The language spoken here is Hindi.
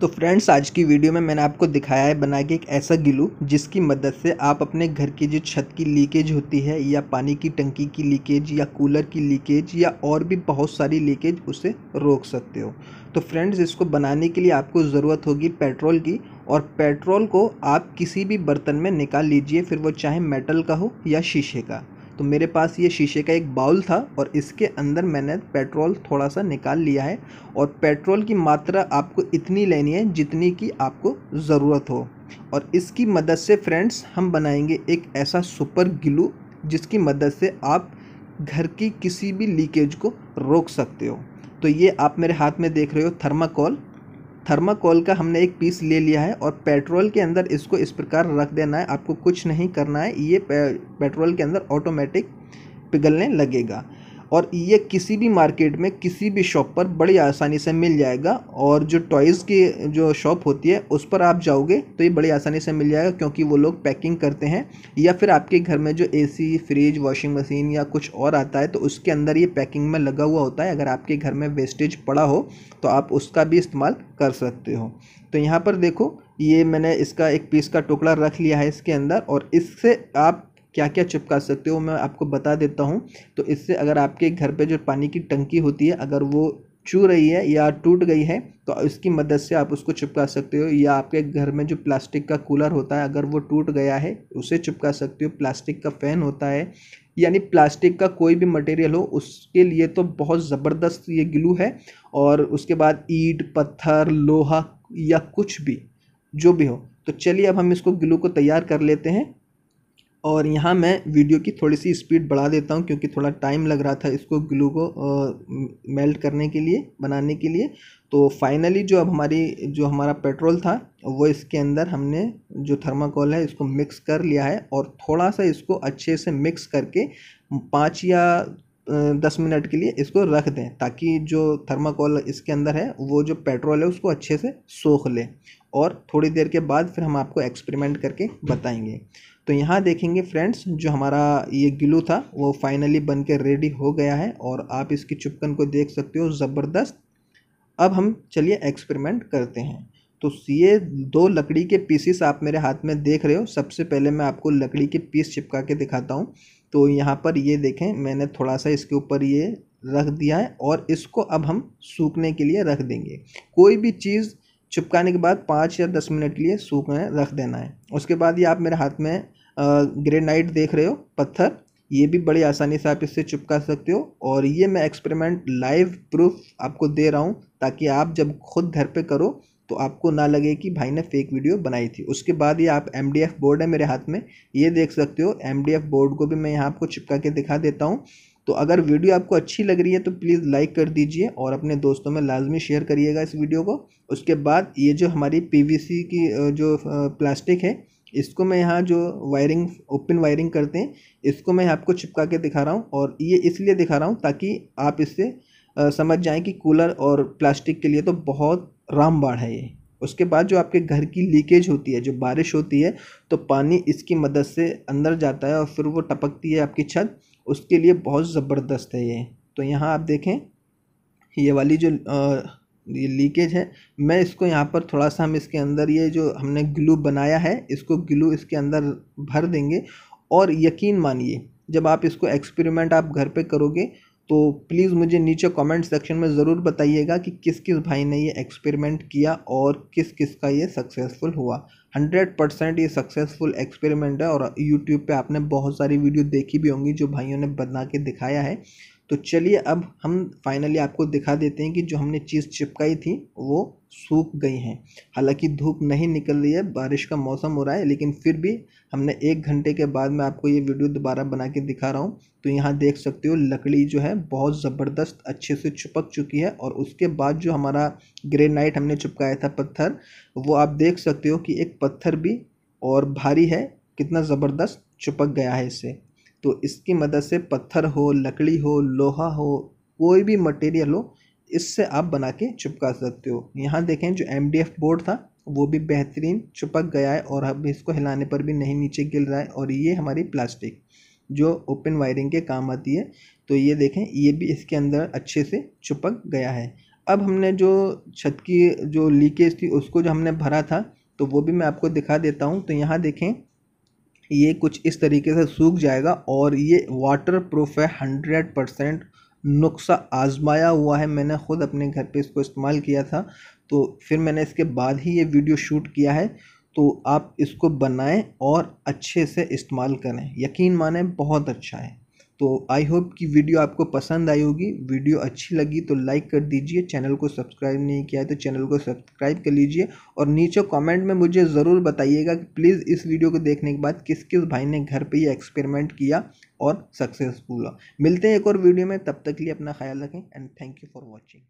तो फ्रेंड्स आज की वीडियो में मैंने आपको दिखाया है बना के एक ऐसा गिलू जिसकी मदद से आप अपने घर की जो छत की लीकेज होती है या पानी की टंकी की लीकेज या कूलर की लीकेज या और भी बहुत सारी लीकेज उसे रोक सकते हो तो फ्रेंड्स इसको बनाने के लिए आपको ज़रूरत होगी पेट्रोल की और पेट्रोल को आप किसी भी बर्तन में निकाल लीजिए फिर वो चाहे मेटल का हो या शीशे का तो मेरे पास ये शीशे का एक बाउल था और इसके अंदर मैंने पेट्रोल थोड़ा सा निकाल लिया है और पेट्रोल की मात्रा आपको इतनी लेनी है जितनी की आपको ज़रूरत हो और इसकी मदद से फ्रेंड्स हम बनाएंगे एक ऐसा सुपर ग्लू जिसकी मदद से आप घर की किसी भी लीकेज को रोक सकते हो तो ये आप मेरे हाथ में देख रहे हो थर्माकोल थर्माकोल का हमने एक पीस ले लिया है और पेट्रोल के अंदर इसको इस प्रकार रख देना है आपको कुछ नहीं करना है ये पेट्रोल के अंदर ऑटोमेटिक पिघलने लगेगा और ये किसी भी मार्केट में किसी भी शॉप पर बड़ी आसानी से मिल जाएगा और जो टॉयज़ की जो शॉप होती है उस पर आप जाओगे तो ये बड़ी आसानी से मिल जाएगा क्योंकि वो लोग पैकिंग करते हैं या फिर आपके घर में जो एसी फ्रिज वॉशिंग मशीन या कुछ और आता है तो उसके अंदर ये पैकिंग में लगा हुआ होता है अगर आपके घर में वेस्टेज पड़ा हो तो आप उसका भी इस्तेमाल कर सकते हो तो यहाँ पर देखो ये मैंने इसका एक पीस का टुकड़ा रख लिया है इसके अंदर और इससे आप क्या क्या चिपका सकते हो मैं आपको बता देता हूँ तो इससे अगर आपके घर पे जो पानी की टंकी होती है अगर वो चू रही है या टूट गई है तो इसकी मदद से आप उसको चिपका सकते हो या आपके घर में जो प्लास्टिक का कूलर होता है अगर वो टूट गया है उसे चिपका सकते हो प्लास्टिक का फ़ैन होता है यानी प्लास्टिक का कोई भी मटेरियल हो उसके लिए तो बहुत ज़बरदस्त ये ग्लू है और उसके बाद ईट पत्थर लोहा या कुछ भी जो भी हो तो चलिए अब हम इसको ग्लू को तैयार कर लेते हैं और यहाँ मैं वीडियो की थोड़ी सी स्पीड बढ़ा देता हूँ क्योंकि थोड़ा टाइम लग रहा था इसको ग्लू को मेल्ट करने के लिए बनाने के लिए तो फाइनली जो अब हमारी जो हमारा पेट्रोल था वो इसके अंदर हमने जो थर्माकोल है इसको मिक्स कर लिया है और थोड़ा सा इसको अच्छे से मिक्स करके पाँच या दस मिनट के लिए इसको रख दें ताकि जो थर्माकोल इसके अंदर है वो जो पेट्रोल है उसको अच्छे से सोख ले और थोड़ी देर के बाद फिर हम आपको एक्सपेरिमेंट करके बताएंगे तो यहाँ देखेंगे फ्रेंड्स जो हमारा ये गिलू था वो फाइनली बन के रेडी हो गया है और आप इसकी चुपकन को देख सकते हो ज़बरदस्त अब हम चलिए एक्सपेरिमेंट करते हैं तो ये दो लकड़ी के पीसीस आप मेरे हाथ में देख रहे हो सबसे पहले मैं आपको लकड़ी के पीस चिपका के दिखाता हूँ तो यहाँ पर ये देखें मैंने थोड़ा सा इसके ऊपर ये रख दिया है और इसको अब हम सूखने के लिए रख देंगे कोई भी चीज़ चिपकाने के बाद पाँच या दस मिनट के लिए सूख में रख देना है उसके बाद ये आप मेरे हाथ में ग्रेनाइट देख रहे हो पत्थर ये भी बड़ी आसानी से आप इससे चिपका सकते हो और ये मैं एक्सपेरिमेंट लाइव प्रूफ आपको दे रहा हूँ ताकि आप जब खुद घर पे करो तो आपको ना लगे कि भाई ने फेक वीडियो बनाई थी उसके बाद ये आप एम बोर्ड है मेरे हाथ में ये देख सकते हो एम बोर्ड को भी मैं यहाँ आपको चिपका के दिखा देता हूँ तो अगर वीडियो आपको अच्छी लग रही है तो प्लीज़ लाइक कर दीजिए और अपने दोस्तों में लाजमी शेयर करिएगा इस वीडियो को उसके बाद ये जो हमारी पीवीसी की जो प्लास्टिक है इसको मैं यहाँ जो वायरिंग ओपन वायरिंग करते हैं इसको मैं आपको चिपका के दिखा रहा हूँ और ये इसलिए दिखा रहा हूँ ताकि आप इससे समझ जाएं कि कूलर और प्लास्टिक के लिए तो बहुत रामबाण है ये उसके बाद जो आपके घर की लीकेज होती है जो बारिश होती है तो पानी इसकी मदद से अंदर जाता है और फिर वो टपकती है आपकी छत उसके लिए बहुत ज़बरदस्त है ये तो यहाँ आप देखें ये वाली जो ये लीकेज है मैं इसको यहाँ पर थोड़ा सा हम इसके अंदर ये जो हमने ग्लू बनाया है इसको ग्लू इसके अंदर भर देंगे और यकीन मानिए जब आप इसको एक्सपेरिमेंट आप घर पे करोगे तो प्लीज़ मुझे नीचे कमेंट सेक्शन में ज़रूर बताइएगा कि किस किस भाई ने ये एक्सपेरिमेंट किया और किस किस का ये सक्सेसफुल हुआ हंड्रेड परसेंट ये सक्सेसफुल एक्सपेरिमेंट है और यूट्यूब पे आपने बहुत सारी वीडियो देखी भी होंगी जो भाइयों ने बना के दिखाया है तो चलिए अब हम फाइनली आपको दिखा देते हैं कि जो हमने चीज़ चिपकाई थी वो सूख गई हैं हालांकि धूप नहीं निकल रही है बारिश का मौसम हो रहा है लेकिन फिर भी हमने एक घंटे के बाद मैं आपको ये वीडियो दोबारा बना के दिखा रहा हूँ तो यहाँ देख सकते हो लकड़ी जो है बहुत ज़बरदस्त अच्छे से चिपक चुकी है और उसके बाद जो हमारा ग्रेनाइट हमने चिपकाया था पत्थर वो आप देख सकते हो कि एक पत्थर भी और भारी है कितना ज़बरदस्त चिपक गया है इससे तो इसकी मदद से पत्थर हो लकड़ी हो लोहा हो कोई भी मटेरियल हो इससे आप बना के चिपका सकते हो यहाँ देखें जो एम बोर्ड था वो भी बेहतरीन चिपक गया है और अब इसको हिलाने पर भी नहीं नीचे गिर रहा है और ये हमारी प्लास्टिक जो ओपन वायरिंग के काम आती है तो ये देखें ये भी इसके अंदर अच्छे से चिपक गया है अब हमने जो छत की जो लीकेज थी उसको जो हमने भरा था तो वो भी मैं आपको दिखा देता हूँ तो यहाँ देखें ये कुछ इस तरीके से सूख जाएगा और ये वाटर प्रूफ है हंड्रेड परसेंट नुस्खा आजमाया हुआ है मैंने ख़ुद अपने घर पे इसको इस्तेमाल किया था तो फिर मैंने इसके बाद ही ये वीडियो शूट किया है तो आप इसको बनाएं और अच्छे से इस्तेमाल करें यकीन माने बहुत अच्छा है तो आई होप कि वीडियो आपको पसंद आई होगी वीडियो अच्छी लगी तो लाइक कर दीजिए चैनल को सब्सक्राइब नहीं किया है तो चैनल को सब्सक्राइब कर लीजिए और नीचे कमेंट में मुझे ज़रूर बताइएगा कि प्लीज़ इस वीडियो को देखने के बाद किस किस भाई ने घर पे ये एक्सपेरिमेंट किया और सक्सेसफुल हुआ मिलते हैं एक और वीडियो में तब तक लिए अपना ख्याल रखें and thank you for watching